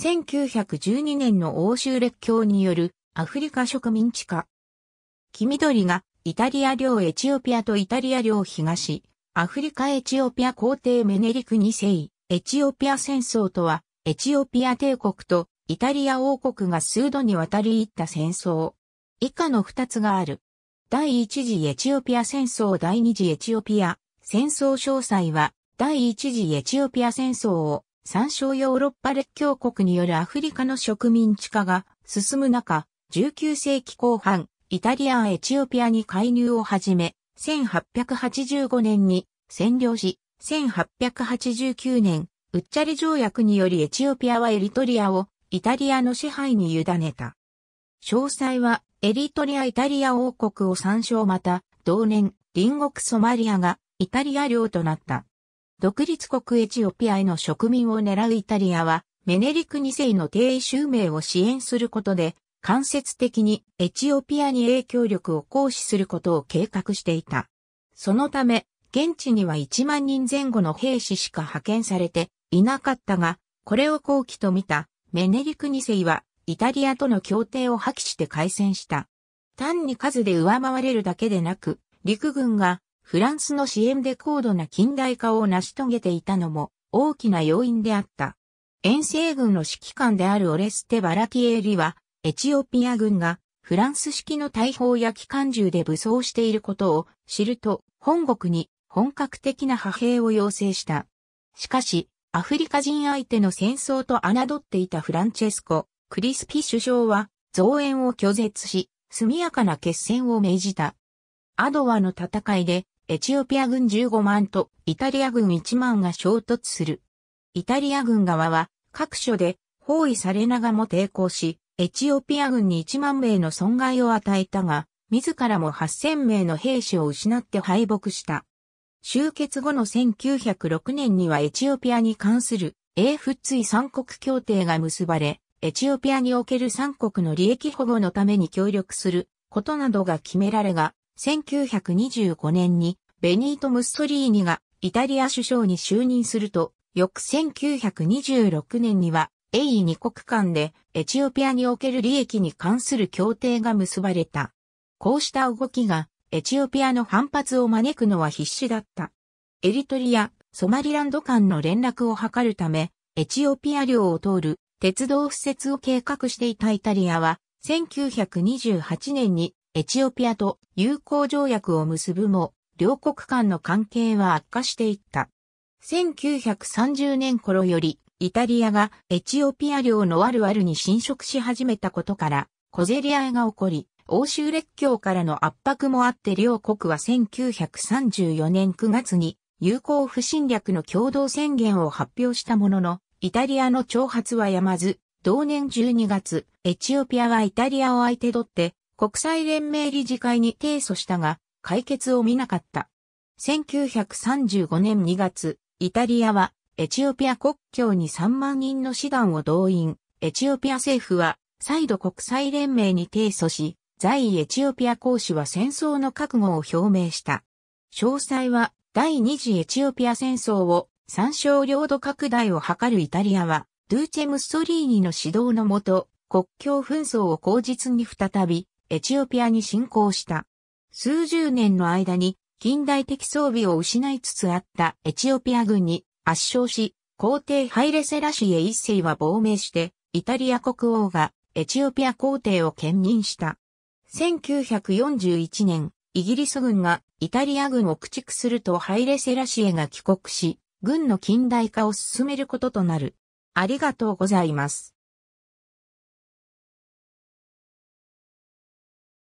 1912年の欧州列強によるアフリカ植民地化。黄緑がイタリア領エチオピアとイタリア領東、アフリカエチオピア皇帝メネリク2世、エチオピア戦争とは、エチオピア帝国とイタリア王国が数度にわたり行った戦争。以下の二つがある。第一次エチオピア戦争第二次エチオピア戦争詳細は、第一次エチオピア戦争を参照ヨーロッパ列強国によるアフリカの植民地化が進む中、19世紀後半、イタリアエチオピアに介入をはじめ、1885年に占領し、1889年、ウッチャリ条約によりエチオピアはエリトリアをイタリアの支配に委ねた。詳細はエリトリア・イタリア王国を参照また、同年、隣国ソマリアがイタリア領となった。独立国エチオピアへの植民を狙うイタリアは、メネリク2世の定位襲名を支援することで、間接的にエチオピアに影響力を行使することを計画していた。そのため、現地には1万人前後の兵士しか派遣されていなかったが、これを後期と見たメネリク2世は、イタリアとの協定を破棄して開戦した。単に数で上回れるだけでなく、陸軍がフランスの支援で高度な近代化を成し遂げていたのも大きな要因であった。遠征軍の指揮官であるオレステ・バラティエリは、エチオピア軍がフランス式の大砲や機関銃で武装していることを知ると、本国に本格的な派兵を要請した。しかし、アフリカ人相手の戦争と侮っていたフランチェスコ、クリスピ首相は増援を拒絶し、速やかな決戦を命じた。アドワの戦いでエチオピア軍15万とイタリア軍1万が衝突する。イタリア軍側は各所で包囲されながらも抵抗し、エチオピア軍に1万名の損害を与えたが、自らも8000名の兵士を失って敗北した。終結後の1906年にはエチオピアに関する英仏追三国協定が結ばれ、エチオピアにおける三国の利益保護のために協力することなどが決められが、1925年にベニート・ムッソリーニがイタリア首相に就任すると、翌1926年には、英イ2国間でエチオピアにおける利益に関する協定が結ばれた。こうした動きがエチオピアの反発を招くのは必至だった。エリトリア、ソマリランド間の連絡を図るため、エチオピア領を通る鉄道敷設を計画していたイタリアは、1928年にエチオピアと友好条約を結ぶも、両国間の関係は悪化していった。1930年頃より、イタリアがエチオピア領のあるあるに侵食し始めたことから、小競り合いが起こり、欧州列強からの圧迫もあって両国は1934年9月に友好不侵略の共同宣言を発表したものの、イタリアの挑発はやまず、同年12月、エチオピアはイタリアを相手取って国際連盟理事会に提訴したが、解決を見なかった。1935年2月、イタリアはエチオピア国境に3万人の師団を動員、エチオピア政府は再度国際連盟に提訴し、在エチオピア公使は戦争の覚悟を表明した。詳細は第二次エチオピア戦争を参照領土拡大を図るイタリアは、ドゥーチェ・ムッソリーニの指導のもと、国境紛争を口実に再び、エチオピアに侵攻した。数十年の間に近代的装備を失いつつあったエチオピア軍に圧勝し、皇帝ハイレセラシエ一世は亡命して、イタリア国王がエチオピア皇帝を兼任した。1941年、イギリス軍がイタリア軍を駆逐するとハイレセラシエが帰国し、軍の近代化を進めることとなる。ありがとうございます。